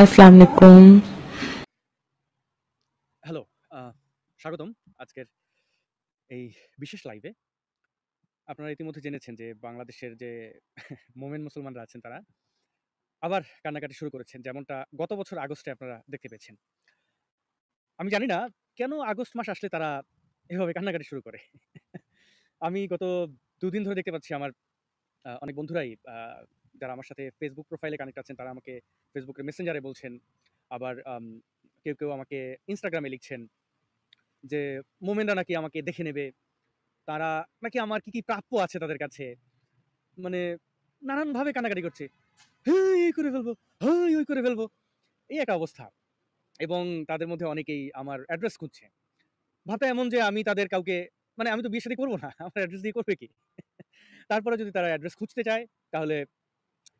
আসসালামু হ্যালো স্বাগতম আজকের এই বিশেষ লাইভে আপনারা ইতিমধ্যে জেনেছেন যে বাংলাদেশের যে মোমেন মুসলমানরা আছেন তারা আবার কান্নাকাটি শুরু করেছেন যেমনটা গত বছর আগস্টে আপনারা দেখতে পেয়েছেন আমি জানি না কেন আগস্ট মাস আসলে তারা এভাবে কান্নাকাটি শুরু করে আমি গত দুদিন ধরে দেখতে পাচ্ছি আমার অনেক বন্ধুরাই যারা আমার সাথে ফেসবুক প্রোফাইলে কানেক্ট আছেন তারা আমাকে ফেসবুকের মেসেঞ্জারে বলছেন আবার কেউ কেউ আমাকে ইনস্টাগ্রামে লিখছেন যে মোমেনরা নাকি আমাকে দেখে নেবে তারা নাকি আমার কি কি প্রাপ্য আছে তাদের কাছে মানে নানানভাবে কানাকাটি করছে হ্যাঁ এই করে ফেলবো হ্যাঁ ওই করে ফেলবো এই একটা অবস্থা এবং তাদের মধ্যে অনেকেই আমার অ্যাড্রেস খুঁজছে ভাতা এমন যে আমি তাদের কাউকে মানে আমি তো বিয়ে সাথে করবো না আমার অ্যাড্রেস দিয়ে করবে কি তারপরে যদি তারা অ্যাড্রেস খুঁজতে চায় তাহলে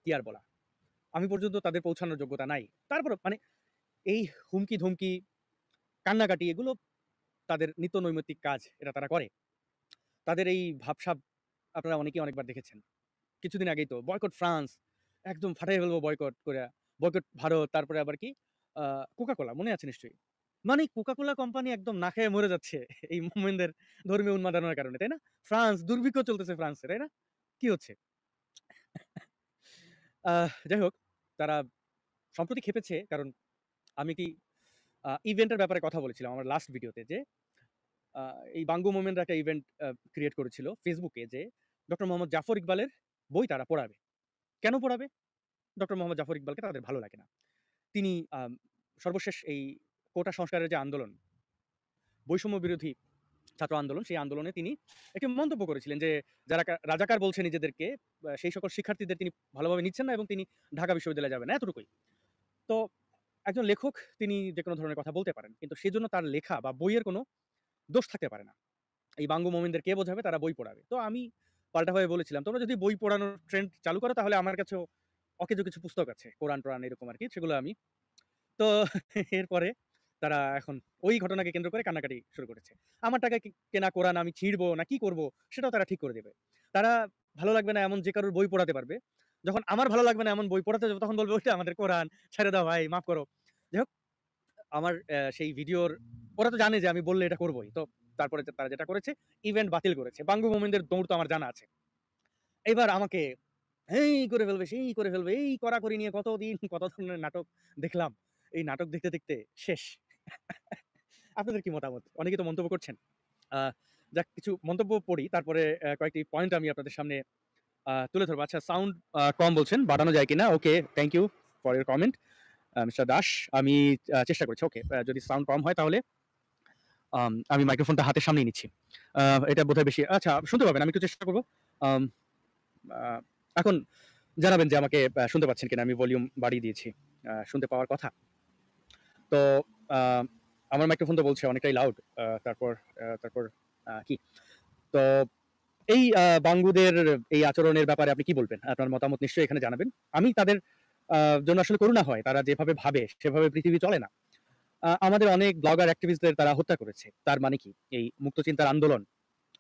কি আর বলা আমি পর্যন্ত তাদের পৌঁছানোর যোগ্যতা নাই তারপর মানে এই হুমকি ধুমকি কান্নাকাটি এগুলো তাদের নিত্য নৈমিত্তিক কাজ এটা তারা করে তাদের এই ভাবসাব আপনারা অনেকেই অনেকবার দেখেছেন কিছুদিন আগেই তো বয়কট ফ্রান্স একদম ফাটাই ফেলবো বয়কট করে বয়কট ভারত তারপরে আবার কি কোকাকোলা মনে আছে নিশ্চয়ই মানে কোকাকোলা কোম্পানি একদম না খেয়ে মরে যাচ্ছে এই মোমেনদের ধর্মীয় উন্মাদনার কারণে তাই না ফ্রান্স দুর্ভিক্ষ চলতেছে ফ্রান্সে তাই না কি হচ্ছে যাই হোক তারা সম্প্রতি খেপেছে কারণ আমি কি ইভেন্টের ব্যাপারে কথা বলেছিলাম আমার লাস্ট ভিডিওতে যে এই বাঙ্গু মোমেন্টরা একটা ইভেন্ট ক্রিয়েট করেছিল ফেসবুকে যে ডক্টর মোহাম্মদ জাফর ইকবালের বই তারা পড়াবে কেন পড়াবে ডক্টর মোহাম্মদ জাফর ইকবালকে তাদের ভালো লাগে না তিনি সর্বশেষ এই কোটা সংস্কারের যে আন্দোলন বৈষম্য বিরোধী ছাত্র আন্দোলন সেই আন্দোলনে তিনি একটি মন্তব্য করেছিলেন যে যারা রাজাকার বলছে নিজেদেরকে সেই সকল শিক্ষার্থীদের তিনি ভালোভাবে নিচ্ছেন না এবং তিনি ঢাকা বিশ্ববিদ্যালয়ে যাবেন এতটুকুই তো একজন লেখক তিনি যে কোনো ধরনের কথা বলতে পারেন কিন্তু সেজন্য তার লেখা বা বইয়ের কোনো দোষ থাকতে পারে না এই বাঙ্গু মোমিনদের কে বোঝাবে তারা বই পড়াবে তো আমি পাল্টাভাবে বলেছিলাম তোমরা যদি বই পড়ানোর ট্রেন্ড চালু করো তাহলে আমার কাছেও অকেজো কিছু পুস্তক আছে কোরআন টোরান এরকম আর কি সেগুলো আমি তো এরপরে তারা এখন ওই ঘটনাকে কেন্দ্র করে কান্নাকাটি শুরু করেছে আমার টাকা কেনা কোরআন আমি ছিঁড়বো না কি করব সেটাও তারা ঠিক করে দেবে তারা ভালো লাগবে না এমন যে কারোর বই পড়াতে পারবে যখন আমার ভালো লাগবে না এমন বই পড়াতে যাবে তখন বলবে ওইটা আমাদের কোরআন ছেড়ে দাও ভাই মাফ করো যাই হোক আমার সেই ভিডিওর ওরা তো জানে যে আমি বললে এটা করবোই তো তারপরে তারা যেটা করেছে ইভেন্ট বাতিল করেছে বাঙ্গু মোমিনদের দৌড় তো আমার জানা আছে এবার আমাকে এই করে ফেলবে সেই করে ফেলবে এই করা করি নিয়ে কতদিন কত ধরনের নাটক দেখলাম এই নাটক দেখতে দেখতে শেষ আপনাদের কি মতামত অনেকে তো মন্তব্য করছেন যাক কিছু মন্তব্য পড়ি তারপরে কয়েকটি পয়েন্ট আমি আপনাদের সামনে তুলে ধরবো আচ্ছা সাউন্ড কম বলছেন বাড়ানো যায় কিনা okay thank you for your comment mister Das আমি চেষ্টা করছি ওকে যদি সাউন্ড কম হয় তাহলে আমি মাইক্রোফোনটা হাতের সামনেই নিচ্ছি এটা বোধহয় বেশি আচ্ছা শুনতে পাবেন আমি একটু চেষ্টা করবো এখন জানাবেন যে আমাকে শুনতে পাচ্ছেন কিনা আমি ভলিউম বাড়িয়ে দিয়েছি শুনতে পাওয়ার কথা তো আমার মাইক্রোফোন তো বলছে অনেকটাই লাউড তারপর তারপর কি তো এই বাঙ্গুদের এই আচরণের ব্যাপারে আপনি কি বলবেন আপনার মতামত নিশ্চয়ই এখানে জানাবেন আমি তাদের জন্য আসলে করুণা হয় তারা যেভাবে ভাবে সেভাবে পৃথিবী চলে না আমাদের অনেক ব্লগার অ্যাক্টিভিস্টদের তারা হত্যা করেছে তার মানে কি এই মুক্ত চিন্তার আন্দোলন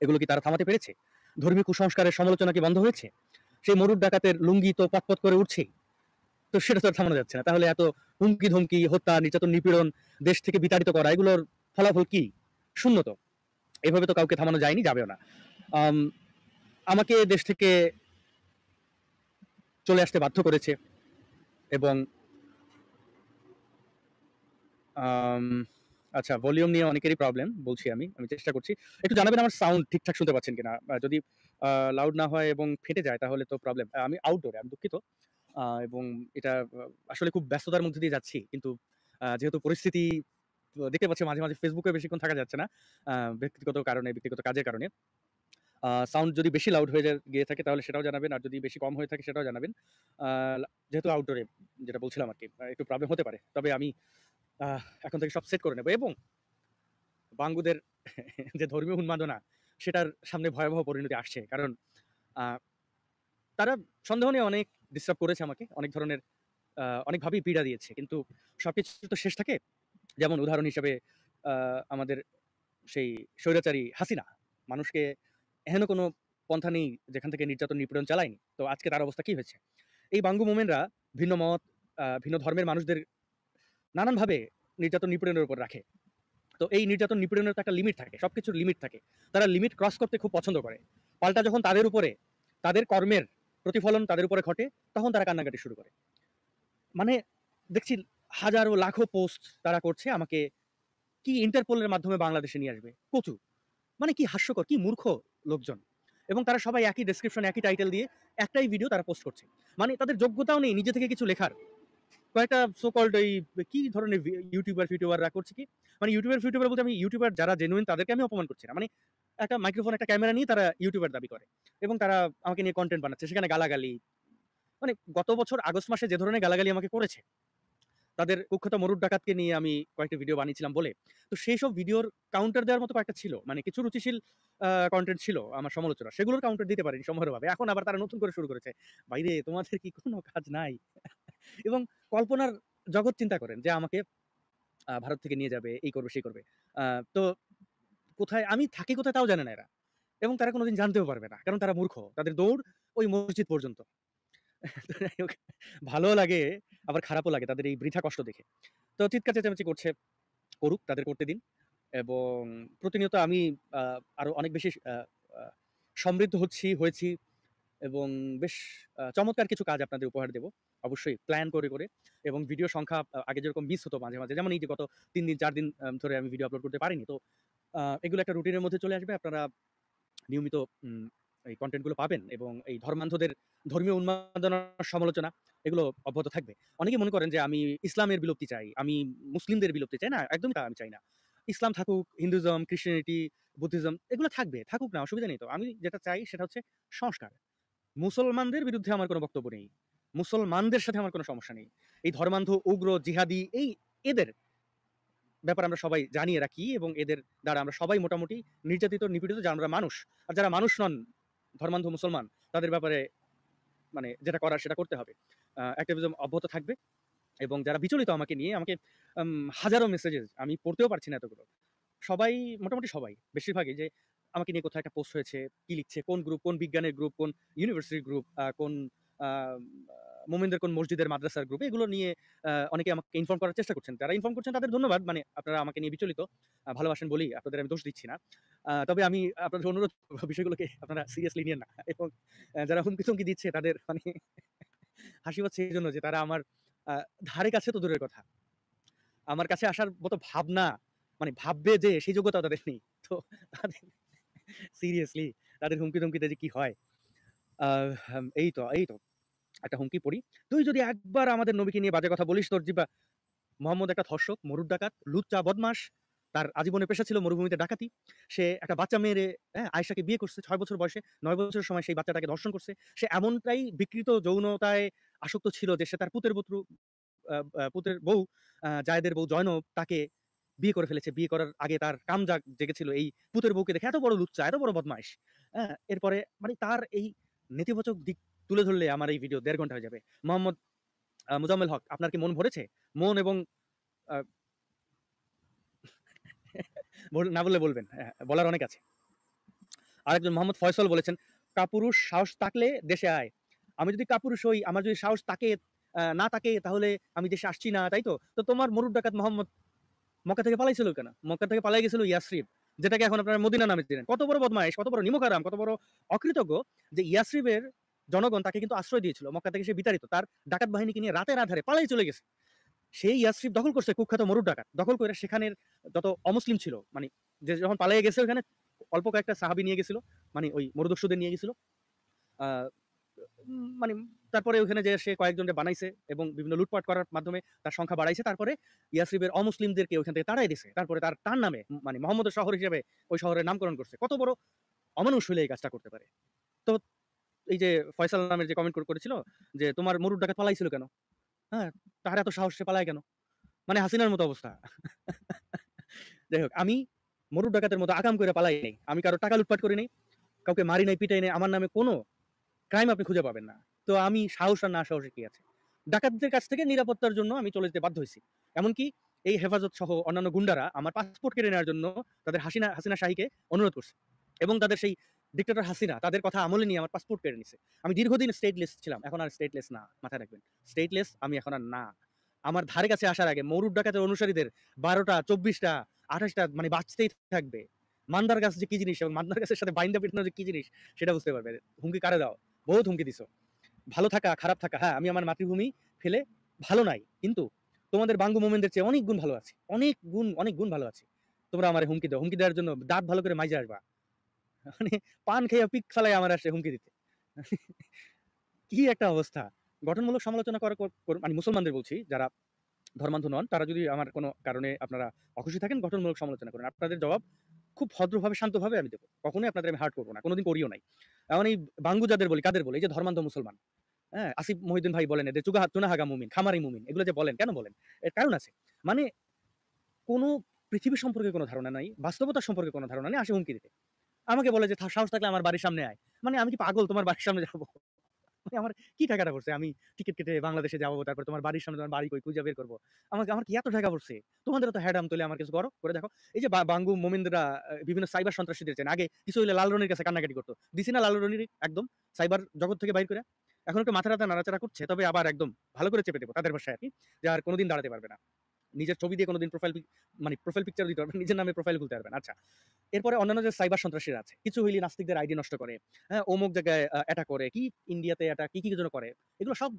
এগুলো কি তারা থামাতে পেরেছে ধর্মীয় কুসংস্কারের সমালোচনা কি বন্ধ হয়েছে সেই মরুর ডাকাতের লুঙ্গি তো পটপট করে উঠছেই তো সেটা তো থামানো যাচ্ছে না তাহলে এত হুমকি ধমকি হত্যা নির্যাতন নিপীড়ন দেশ থেকে বিতাড়িত করা এগুলোর ফলাফল কি শূন্য তো এভাবে তো কাউকে থামানো যায়নি যাবেও না আমাকে দেশ থেকে চলে আসতে বাধ্য করেছে এবং আচ্ছা ভলিউম নিয়ে অনেকেরই প্রবলেম বলছি আমি আমি চেষ্টা করছি একটু জানাবেন আমার সাউন্ড ঠিকঠাক শুনতে পাচ্ছেন কিনা যদি লাউড না হয় এবং ফেটে যায় তাহলে তো প্রবলেম আমি আউটডোরে আমি দুঃখিত এবং এটা আসলে খুব ব্যস্ততার মধ্যে দিয়ে যাচ্ছি কিন্তু যেহেতু পরিস্থিতি দেখতে পাচ্ছি মাঝে মাঝে ফেসবুকে বেশিক্ষণ থাকা যাচ্ছে না ব্যক্তিগত কারণে ব্যক্তিগত কাজের কারণে সাউন্ড যদি বেশি লাউড হয়ে গিয়ে থাকে তাহলে সেটাও জানাবেন আর যদি বেশি কম হয়ে থাকে সেটাও জানাবেন যেহেতু আউটডোরে যেটা বলছিলাম আর কি একটু প্রবলেম হতে পারে তবে আমি এখন থেকে সব সেট করে নেব এবং বাঙ্গুদের যে ধর্মীয় উন্মাদনা সেটার সামনে ভয়াবহ পরিণতি আসছে কারণ তারা সন্দেহ নিয়ে অনেক ডিস্টার্ব করেছে আমাকে অনেক ধরনের অনেকভাবেই পীড়া দিয়েছে কিন্তু সব কিছু তো শেষ থাকে যেমন উদাহরণ হিসাবে আমাদের সেই স্বৈরাচারী হাসিনা মানুষকে এহেন কোনো পন্থা নেই যেখান থেকে নির্যাতন নিপীড়ন চালায়নি তো আজকে তার অবস্থা কি হয়েছে এই বাঙ্গু মোমেনরা ভিন্ন মত ভিন্ন ধর্মের মানুষদের নানানভাবে নির্যাতন নিপীড়নের উপর রাখে তো এই নির্যাতন নিপীড়নের তো একটা লিমিট থাকে সব কিছুর লিমিট থাকে তারা লিমিট ক্রস করতে খুব পছন্দ করে পাল্টা যখন তাদের উপরে তাদের কর্মের প্রতিফলন তাদের উপরে ঘটে তখন তারা কান্নাকাটি শুরু করে মানে দেখছি হাজারো লাখো পোস্ট তারা করছে আমাকে কি ইন্টারপোলের মাধ্যমে বাংলাদেশে নিয়ে আসবে কচু মানে কি হাস্যকর কি মূর্খ লোকজন এবং তারা সবাই একই ডিসক্রিপশন একই টাইটেল দিয়ে একটাই ভিডিও তারা পোস্ট করছে মানে তাদের যোগ্যতাও নেই নিজে থেকে কিছু লেখার কয়েকটা সোকল্ড এই কি ধরনের ইউটিউবার ফিউটিউবাররা করছে কি মানে ইউটিউবার ফিউটিউবার বলতে আমি ইউটিউবার যারা জেনুইন তাদেরকে আমি অপমান করছি না মানে একটা মাইক্রোফোন একটা ক্যামেরা নিয়ে তারা ইউটিউবের দাবি করে এবং তারা আমাকে নিয়ে কন্টেন্ট বানাচ্ছে সেখানে গালাগালি মানে গত বছর আগস্ট মাসে যে ধরনের গালাগালি আমাকে করেছে তাদের কুখ্যাত মরুর ডাকাতকে নিয়ে আমি কয়েকটা ভিডিও বানিয়েছিলাম বলে তো সেই সব ভিডিওর কাউন্টার দেওয়ার মতো কয়েকটা ছিল মানে কিছু রুচিশীল কন্টেন্ট ছিল আমার সমালোচনা সেগুলোর কাউন্টার দিতে পারেনি সম্ভবভাবে এখন আবার তারা নতুন করে শুরু করেছে বাইরে তোমাদের কি কোনো কাজ নাই এবং কল্পনার জগৎ চিন্তা করেন যে আমাকে ভারত থেকে নিয়ে যাবে এই করবে সেই করবে তো কোথায় আমি থাকি কোথায় তাও জানে না এরা এবং তারা কোনোদিন জানতেও পারবে না কারণ তারা মূর্খ তাদের দৌড় ওই মসজিদ পর্যন্ত ভালো লাগে আবার খারাপও লাগে তাদের এই বৃথা কষ্ট দেখে তো চিৎকার চেঁচামেচি করছে করুক তাদের করতে দিন এবং প্রতিনিয়ত আমি আরও অনেক বেশি সমৃদ্ধ হচ্ছি হয়েছি এবং বেশ চমৎকার কিছু কাজ আপনাদের উপহার দেব অবশ্যই প্ল্যান করে করে এবং ভিডিও সংখ্যা আগে যেরকম মিস হতো মাঝে মাঝে যেমন এই যে গত তিন দিন চার দিন ধরে আমি ভিডিও আপলোড করতে পারিনি তো এগুলো একটা রুটিনের মধ্যে চলে আসবে আপনারা নিয়মিত এই কন্টেন্টগুলো পাবেন এবং এই ধর্মান্ধদের ধর্মীয় উন্মাদনার সমালোচনা এগুলো অব্যাহত থাকবে অনেকে মনে করেন যে আমি ইসলামের বিলুপ্তি চাই আমি মুসলিমদের বিলুপ্তি চাই না একদমই তা আমি চাই না ইসলাম থাকুক হিন্দুজম ক্রিশ্চিয়ানিটি বুদ্ধিজম এগুলো থাকবে থাকুক না অসুবিধা নেই তো আমি যেটা চাই সেটা হচ্ছে সংস্কার মুসলমানদের বিরুদ্ধে আমার কোনো বক্তব্য নেই মুসলমানদের সাথে আমার কোনো সমস্যা নেই এই ধর্মান্ধ উগ্র জিহাদি এই এদের ব্যাপার আমরা সবাই জানিয়ে রাখি এবং এদের দ্বারা আমরা সবাই মোটামুটি নির্যাতিত নিপীড়িত যারা আমরা মানুষ আর যারা মানুষ নন ধর্মান্ধ মুসলমান তাদের ব্যাপারে মানে যেটা করার সেটা করতে হবে অ্যাক্টিভিজম অব্যাহত থাকবে এবং যারা বিচলিত আমাকে নিয়ে আমাকে হাজারো মেসেজেস আমি পড়তেও পারছি না এতগুলো সবাই মোটামুটি সবাই বেশিরভাগই যে আমাকে নিয়ে কোথায় একটা পোস্ট হয়েছে কী লিখছে কোন গ্রুপ কোন বিজ্ঞানের গ্রুপ কোন ইউনিভার্সিটির গ্রুপ কোন মোমেনদের কোন মসজিদের মাদ্রাসার গ্রুপে এগুলো নিয়ে অনেকে আমাকে ইনফর্ম করার চেষ্টা করছেন যারা ইনফর্ম করছেন তাদের ধন্যবাদ মানে আপনারা আমাকে নিয়ে বিচলিত ভালোবাসেন বলি আপনাদের আমি দোষ দিচ্ছি না তবে আমি আপনাদের অনুরোধ বিষয়গুলোকে আপনারা সিরিয়াসলি নিয়ে না এবং যারা হুমকি থুমকি দিচ্ছে তাদের মানে হাসি পাচ্ছে এই জন্য যে তারা আমার ধারে কাছে তো দূরের কথা আমার কাছে আসার মতো ভাবনা মানে ভাববে যে সেই যোগ্যতা তাদের নেই তো তাদের সিরিয়াসলি তাদের হুমকি ধমকিতে যে কি হয় এই তো এই তো একটা হুমকি পড়ি তুই যদি একবার আমাদের নবীকে নিয়ে বাজে কথা বলিস তোর জিবা মোহাম্মদ একটা ধর্ষক মরুর ডাকাত লুচা বদমাস তার আজীবনে পেশা ছিল মরুভূমিতে ডাকাতি সে একটা বাচ্চা মেয়ের হ্যাঁ, আয়সাকে বিয়ে করছে ছয় বছর বয়সে নয় বছরের সময় সেই বাচ্চাটাকে ধর্ষণ করছে সে এমনটাই বিকৃত যৌনতায় আসক্ত ছিল যে সে তার পুতের পুত্র পুতের বউ জায়দের বউ জয়নব তাকে বিয়ে করে ফেলেছে বিয়ে করার আগে তার কাম জাগ জেগেছিল এই পুতের বউকে দেখে এত বড় লুচ্চা এত বড় বদমাইশ হ্যাঁ এরপরে মানে তার এই নেতিবাচক দিক তুলে ধরলে আমার এই ভিডিও দেড় ঘন্টা হয়ে যাবে মোহাম্মদ মুজাম্মেল হক আপনার কি মন ভরেছে মন এবং না বললে বলবেন হ্যাঁ, বলার অনেক আছে আরেকজন মোহাম্মদ ফয়সল বলেছেন কাপুরুষ সাহস থাকলে দেশে আয় আমি যদি কাপুরুষ হই আমার যদি সাহস তাকে না তাকে তাহলে আমি দেশে আসছি না তাই তো তো তোমার মরুর ডাকাত মোহাম্মদ মক্কা থেকে পালাইছিল কেন মক্কা থেকে পালাই গেছিল ইয়াসরিফ যেটাকে এখন আপনারা মদিনা নামে দিলেন কত বড় বদমাইশ কত বড় নিমকারাম কত বড় অকৃতজ্ঞ যে ইয়াসরিফের জনগণ তাকে কিন্তু আশ্রয় দিয়েছিল মক্কা থেকে সে বিতাড়িত তার ডাকাত বাহিনীকে নিয়ে রাতের আধারে পালাই চলে গেছে সেই ইয়াসরিফ দখল করছে কুখ্যাত মরুর ডাকাত দখল করে সেখানের যত অমুসলিম ছিল মানে যে যখন পালাই গেছে ওখানে অল্প কয়েকটা সাহাবি নিয়ে গেছিল মানে ওই মরুদস্যুদের নিয়ে গেছিল মানে তারপরে ওখানে যে সে কয়েকজনকে বানাইছে এবং বিভিন্ন লুটপাট করার মাধ্যমে তার সংখ্যা বাড়াইছে তারপরে ইয়াসরিফের অমুসলিমদেরকে ওখান থেকে তাড়াই দিছে তারপরে তার তার নামে মানে মোহাম্মদের শহর হিসেবে ওই শহরের নামকরণ করছে কত বড় অমানুষ হলে এই কাজটা করতে পারে এই যে ফয়সাল নামের যে কমেন্ট করেছিল যে তোমার মরুর ডাকে পালাইছিল কেন হ্যাঁ তাহার এত সাহস সে পালায় কেন মানে হাসিনার মতো অবস্থা যাই হোক আমি মরুর ডাকাতের মতো আকাম করে পালাই নেই আমি কারো টাকা লুটপাট করি নেই কাউকে মারি নাই পিটাই নেই আমার নামে কোনো ক্রাইম আপনি খুঁজে পাবেন না তো আমি সাহস আর না সাহসে কি আছে ডাকাতদের কাছ থেকে নিরাপত্তার জন্য আমি চলে যেতে বাধ্য হয়েছি এমনকি এই হেফাজত সহ অন্যান্য গুন্ডারা আমার পাসপোর্ট কেড়ে নেওয়ার জন্য তাদের হাসিনা হাসিনা শাহীকে অনুরোধ করছে এবং তাদের সেই ডিক্টেটর হাসিনা তাদের কথা আমলে নিয়ে আমার পাসপোর্ট কেড়ে নিছে আমি দীর্ঘদিন স্টেটলেস ছিলাম এখন আর স্টেটলেস না মাথায় রাখবেন স্টেটলেস আমি এখন আর না আমার ধারে কাছে আসার আগে মরুর ডাকাতের অনুসারীদের বারোটা চব্বিশটা আঠাশটা মানে বাঁচতেই থাকবে মান্দার গাছ যে কি জিনিস এবং মান্দার গাছের সাথে বাইন্দা পিঠানো যে কি জিনিস সেটা বুঝতে পারবে হুমকি কারে দাও বহুত হুমকি দিছো ভালো থাকা খারাপ থাকা হ্যাঁ আমি আমার মাতৃভূমি ফেলে ভালো নাই কিন্তু তোমাদের বাঙ্গু মোমেনদের চেয়ে অনেক গুণ ভালো আছে অনেক গুণ অনেক গুণ ভালো আছে তোমরা আমার হুমকি দাও হুমকি দেওয়ার জন্য দাঁত ভালো করে মাইজে আসবা মানে পান খেয়ে পিক ফেলায় আমার আসে হুমকি দিতে কি একটা অবস্থা গঠনমূলক সমালোচনা করা মানে মুসলমানদের বলছি যারা ধর্মান্ধ নন তারা যদি আমার কোনো কারণে আপনারা অখুশি থাকেন গঠনমূলক সমালোচনা করেন আপনাদের জবাব খুব ভদ্রভাবে শান্তভাবে আমি দেবো কখনোই আপনাদের আমি হার্ট করবো না কোনোদিন করিও নাই এমন এই বাঙ্গু যাদের বলি কাদের বলি যে ধর্মান্ধ মুসলমান হ্যাঁ আসিফ মহিদিন ভাই বলেন এদের চুগা চুনাহাগা মুমিন খামারি মুমিন এগুলো যে বলেন কেন বলেন এর কারণ আছে মানে কোনো পৃথিবী সম্পর্কে কোনো ধারণা নাই বাস্তবতা সম্পর্কে কোনো ধারণা নেই আসে হুমকি দিতে আমাকে বলে যে সাহস থাকলে আমার বাড়ির সামনে আয় মানে আমি কি পাগল তোমার বাড়ির সামনে যাবো মানে আমার কি টাকাটা করছে আমি টিকিট কেটে বাংলাদেশে যাবো তারপর তোমার বাড়ির সামনে তোমার বাড়ি কই খুঁজে বের করবো আমাকে আমার কি এত টাকা করছে তোমাদের তো হ্যাডাম তুলে আমার কিছু করো করে দেখো এই যে বাঙ্গু মোমিন্দ্রা বিভিন্ন সাইবার সন্ত্রাসীদের চেন আগে কিছু হইলে লালরনির কাছে কান্নাকাটি করতো দিছি না লালরনির একদম সাইবার জগৎ থেকে বাইর করে এখন একটু মাথা রাতা নাড়াচাড়া করছে তবে আবার একদম ভালো করে চেপে দেবো তাদের ভাষায় আর কি যে আর কোনোদিন দাঁড়াতে পারবে না নিজের ছবি দিয়ে কোনোদিন প্রোফাইল মানে প্রোফাইল পিকচার দিতে পারবেন নিজের নামে প্রোফাইল খুলতে পারবেন আচ্ছা এরপরে অন্যান্য যে সাইবার সন্ত্রাসীরা আছে কিছু হইলি নাস্তিকদের আইডি নষ্ট করে হ্যাঁ অমুক জায়গায় এটা করে কি ইন্ডিয়াতে এটা কি কি জন্য করে এগুলো সব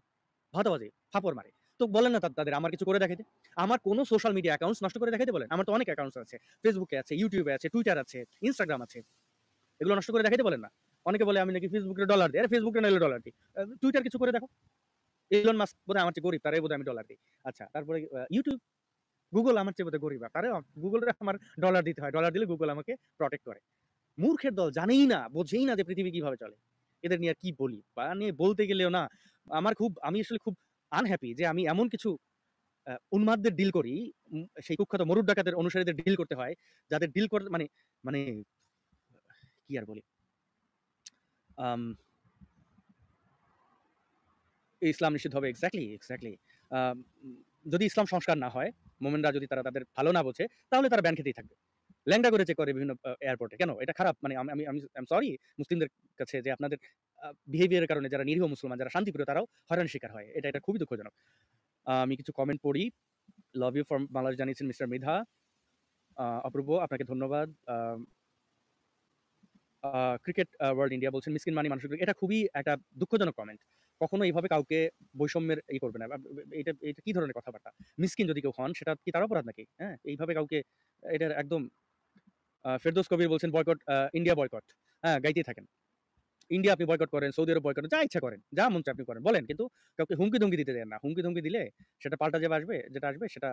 ভাতাবাজি ফাপড় মারে তো বলেন না তাদের আমার কিছু করে দেখাইতে আমার কোনো সোশ্যাল মিডিয়া অ্যাকাউন্টস নষ্ট করে দেখাইতে বলেন আমার তো অনেক অ্যাকাউন্টস আছে ফেসবুকে আছে ইউটিউবে আছে টুইটার আছে ইনস্টাগ্রাম আছে এগুলো নষ্ট করে দেখাইতে বলেন না অনেকে বলে আমি নাকি ফেসবুকে ডলার দিই আরে ফেসবুকে নাহলে ডলার দিই টুইটার কিছু করে দেখো এলন মাস্ক বোধহয় আমার যে গরিব তারাই বোধহয় আমি ডলার দিই আচ্ছা তারপরে ইউটিউব গুগল আমার চেয়ে বোধহয় গরিব তারে গুগলের আমার ডলার দিতে হয় ডলার দিলে গুগল আমাকে প্রটেক্ট করে মূর্খের দল জানেই না বোঝেই না যে পৃথিবী কিভাবে চলে এদের নিয়ে আর কি বলি বা নিয়ে বলতে গেলেও না আমার খুব আমি আসলে খুব আনহ্যাপি যে আমি এমন কিছু উন্মাদদের ডিল করি সেই কুখ্যাত মরুর ডাকাতের অনুসারীদের ডিল করতে হয় যাদের ডিল করতে মানে মানে কি আর বলি ইসলাম নিষিদ্ধ হবে এক্স্যাক্টলি এক্স্যাক্টলি যদি ইসলাম সংস্কার না হয় মোমেনরা যদি তারা তাদের ভালো না বোঝে তাহলে তারা ব্যান থাকবে ল্যাংডা করে করে বিভিন্ন এয়ারপোর্টে কেন এটা খারাপ মানে আমি আমি আমি সরি মুসলিমদের কাছে যে আপনাদের বিহেভিয়ারের কারণে যারা নিরীহ মুসলমান যারা শান্তি করে তারাও হয়রান শিকার হয় এটা এটা খুবই দুঃখজনক আমি কিছু কমেন্ট পড়ি লাভ ইউ ফ্রম বাংলাদেশ জানিয়েছেন মিস্টার মৃধা অপূর্ব আপনাকে ধন্যবাদ ক্রিকেট ওয়ার্ল্ড ইন্ডিয়া বলছেন মিসকিন মানি মানুষ এটা খুবই একটা দুঃখজনক কমেন্ট কখনো এইভাবে কাউকে বৈষম্যের ই করবে না এটা এটা কি ধরনের কথাবার্তা মিসকিন যদি কেউ হন সেটা কি তার অপরাধ নাকি হ্যাঁ এইভাবে কাউকে এটার একদম ফেরদোস কবির বলছেন বয়কট ইন্ডিয়া বয়কট হ্যাঁ গাইতেই থাকেন ইন্ডিয়া আপনি বয়কট করেন সৌদি আরব বয়কট যা ইচ্ছা করেন যা মন আপনি করেন বলেন কিন্তু কাউকে হুমকি ধুমকি দিতে দেন না হুমকি ধুমকি দিলে সেটা পাল্টা যাবে আসবে যেটা আসবে সেটা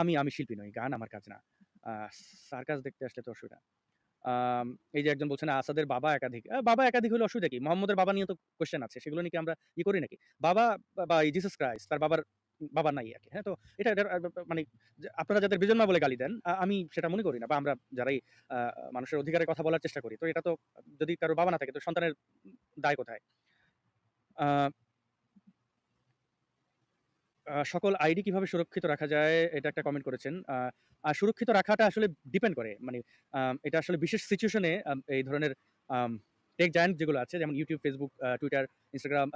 আমি আমি শিল্পী নই গান আমার কাজ না সার্কাস দেখতে আসলে তো অসুবিধা এই যে একজন বলছেন আসাদের বাবা একাধিক বাবা একাধিক হলে অসুবিধা কি মোহাম্মদের বাবা নিয়ে তো কোয়েশ্চেন আছে সেগুলো নিয়ে কি আমরা ই করি নাকি বাবা বা জিসাস ক্রাইস্ট তার বাবার বাবা নাই আর কি হ্যাঁ তো এটা মানে আপনারা যাদের বিজন্মা বলে গালি দেন আমি সেটা মনে করি না বা আমরা যারাই মানুষের অধিকারের কথা বলার চেষ্টা করি তো এটা তো যদি কারো বাবা না থাকে তো সন্তানের দায় কোথায় সকল আইডি কিভাবে সুরক্ষিত রাখা যায় এটা একটা কমেন্ট করেছেন আর সুরক্ষিত রাখাটা আসলে ডিপেন্ড করে মানে এটা আসলে বিশেষ সিচুয়েশনে এই ধরনের টেক জায়ান্ট যেগুলো আছে যেমন YouTube Facebook Twitter Instagram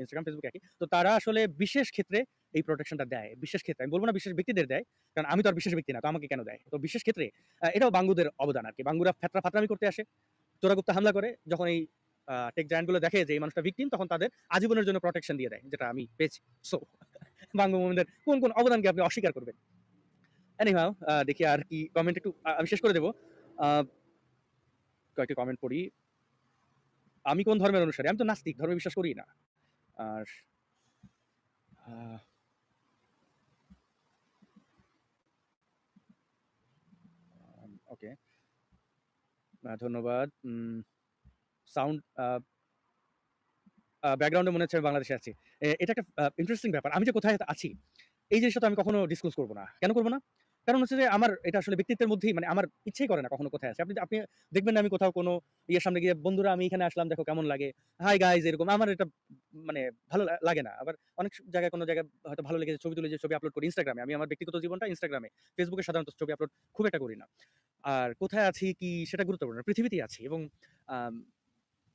Instagram Facebook একই তো তারা আসলে বিশেষ ক্ষেত্রে এই প্রোটেকশনটা দেয় বিশেষ ক্ষেত্রে আমি বলবো না বিশেষ ব্যক্তিদের দেয় কারণ আমি তো আর বিশেষ ব্যক্তি না তো আমাকে কেন দেয় তো বিশেষ ক্ষেত্রে এটাও বাঙ্গুদের অবদান আর কি বাঙ্গুরা ফেতরা ফাতরামি করতে আসে গুপ্তা হামলা করে যখন এই টেক জায়ান্টগুলো দেখে যে এই মানুষটা ভিকটিম তখন তাদের আজীবনের জন্য প্রোটেকশন দিয়ে দেয় যেটা আমি পেয়েছি সো বাংলাদেশের কোন কোন অবদানকে আপনি অস্বীকার করবেন এনি এনিহাও দেখি আর কি কমেন্ট একটু আমি শেষ করে দেবো কয়েকটি কমেন্ট পড়ি আমি কোন ধর্মের অনুসারে আমি তো নাস্তিক ধর্মে বিশ্বাস করি না আর ওকে ধন্যবাদ সাউন্ড ব্যাকগ্রাউন্ডে মনে হচ্ছে বাংলাদেশে আছি এটা একটা ইন্টারেস্টিং ব্যাপার আমি যে কোথায় আছি এই জিনিসটা তো আমি কখনো ডিসক্লোজ করবো না কেন করবো না কারণ হচ্ছে যে আমার এটা আসলে ব্যক্তিত্বের মধ্যেই মানে আমার ইচ্ছেই করে না কখনো কোথায় আছে আপনি আপনি দেখবেন না আমি কোথাও কোনো ইয়ের সামনে গিয়ে বন্ধুরা আমি এখানে আসলাম দেখো কেমন লাগে হাই গাইজ এরকম আমার এটা মানে ভালো লাগে না আবার অনেক জায়গায় কোনো জায়গায় হয়তো ভালো লেগেছে ছবি তুলে যে ছবি আপলোড করি ইনস্টাগ্রামে আমি আমার ব্যক্তিগত জীবনটা ইনস্টাগ্রামে ফেসবুকে সাধারণত ছবি আপলোড খুব একটা করি না আর কোথায় আছি কি সেটা গুরুত্বপূর্ণ পৃথিবীতেই আছি এবং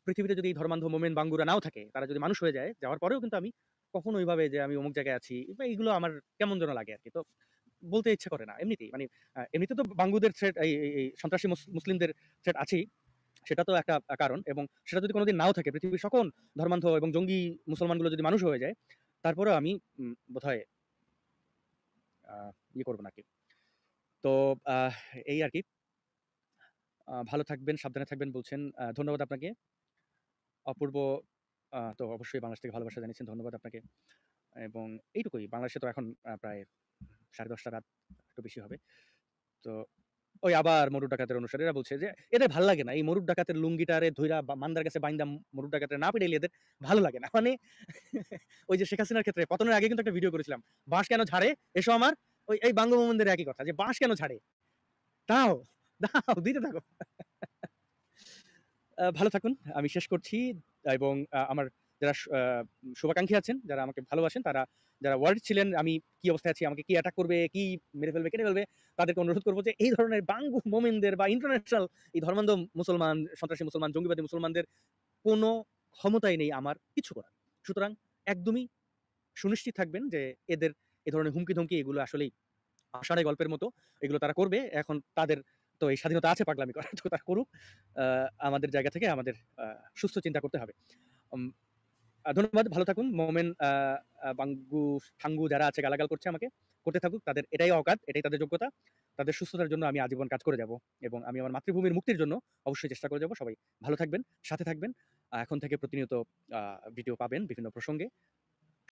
পৃথিবীতে যদি এই ধর্মান্ধ মোমেন বাঙ্গুরা নাও থাকে তারা যদি মানুষ হয়ে যায় যাওয়ার পরেও কিন্তু আমি কখনো ওইভাবে যে আমি অমুক জায়গায় আছি বা এইগুলো আমার কেমন যেন লাগে আর কি তো বলতে ইচ্ছে করে না এমনিতেই মানে এমনিতে তো বাঙ্গুদের থ্রেট এই সন্ত্রাসী মুসলিমদের থ্রেট আছেই সেটা তো একটা কারণ এবং সেটা যদি কোনোদিন নাও থাকে পৃথিবীর সকল ধর্মান্ধ এবং জঙ্গি মুসলমানগুলো যদি মানুষ হয়ে যায় তারপরে আমি বোধ হয় ইয়ে করবো নাকি তো এই আর কি ভালো থাকবেন সাবধানে থাকবেন বলছেন ধন্যবাদ আপনাকে অপূর্ব তো অবশ্যই বাংলাদেশ থেকে ভালোবাসা জানিয়েছেন ধন্যবাদ আপনাকে এবং এইটুকুই বাংলাদেশে তো এখন প্রায় সাড়ে দশটা রাত একটু বেশি হবে তো ওই আবার মরুর ডাকাতের এরা বলছে যে এদের ভালো লাগে না এই মরুর ডাকাতের লুঙ্গিটারে ধৈরা মান্দার কাছে বাইন্দা মরুর ডাকাতের না পিড়াইলে এদের ভালো লাগে না মানে ওই যে শেখ হাসিনার ক্ষেত্রে পতনের আগে কিন্তু একটা ভিডিও করেছিলাম বাঁশ কেন ঝাড়ে এসো আমার ওই এই বাঙ্গবন্ধুদের একই কথা যে বাঁশ কেন ঝাড়ে তাও দাও দিতে থাকো ভালো থাকুন আমি শেষ করছি এবং আমার যারা শুভাকাঙ্ক্ষী আছেন যারা আমাকে ভালোবাসেন তারা যারা ওয়ার্ড ছিলেন আমি কি অবস্থায় আছি আমাকে কি অ্যাটাক করবে কি মেরে ফেলবে কেটে ফেলবে তাদেরকে অনুরোধ করবো যে এই ধরনের বাঙ্গু মোমেনদের বা ইন্টারন্যাশনাল এই ধর্মান্ধ মুসলমান সন্ত্রাসী মুসলমান জঙ্গিবাদী মুসলমানদের কোনো ক্ষমতাই নেই আমার কিছু করার সুতরাং একদমই সুনিশ্চিত থাকবেন যে এদের এ ধরনের হুমকি ধমকি এগুলো আসলেই আষাঢ়ে গল্পের মতো এগুলো তারা করবে এখন তাদের তো এই স্বাধীনতা আছে পাগলামি করার তো তা করুক আমাদের জায়গা থেকে আমাদের সুস্থ চিন্তা করতে হবে ধন্যবাদ ভালো থাকুন মোমেন বাঙ্গু ঠাঙ্গু যারা আছে গালাগাল করছে আমাকে করতে থাকুক তাদের এটাই অকাত এটাই তাদের যোগ্যতা তাদের সুস্থতার জন্য আমি আজীবন কাজ করে যাব এবং আমি আমার মাতৃভূমির মুক্তির জন্য অবশ্যই চেষ্টা করে যাব সবাই ভালো থাকবেন সাথে থাকবেন এখন থেকে প্রতিনিয়ত ভিডিও পাবেন বিভিন্ন প্রসঙ্গে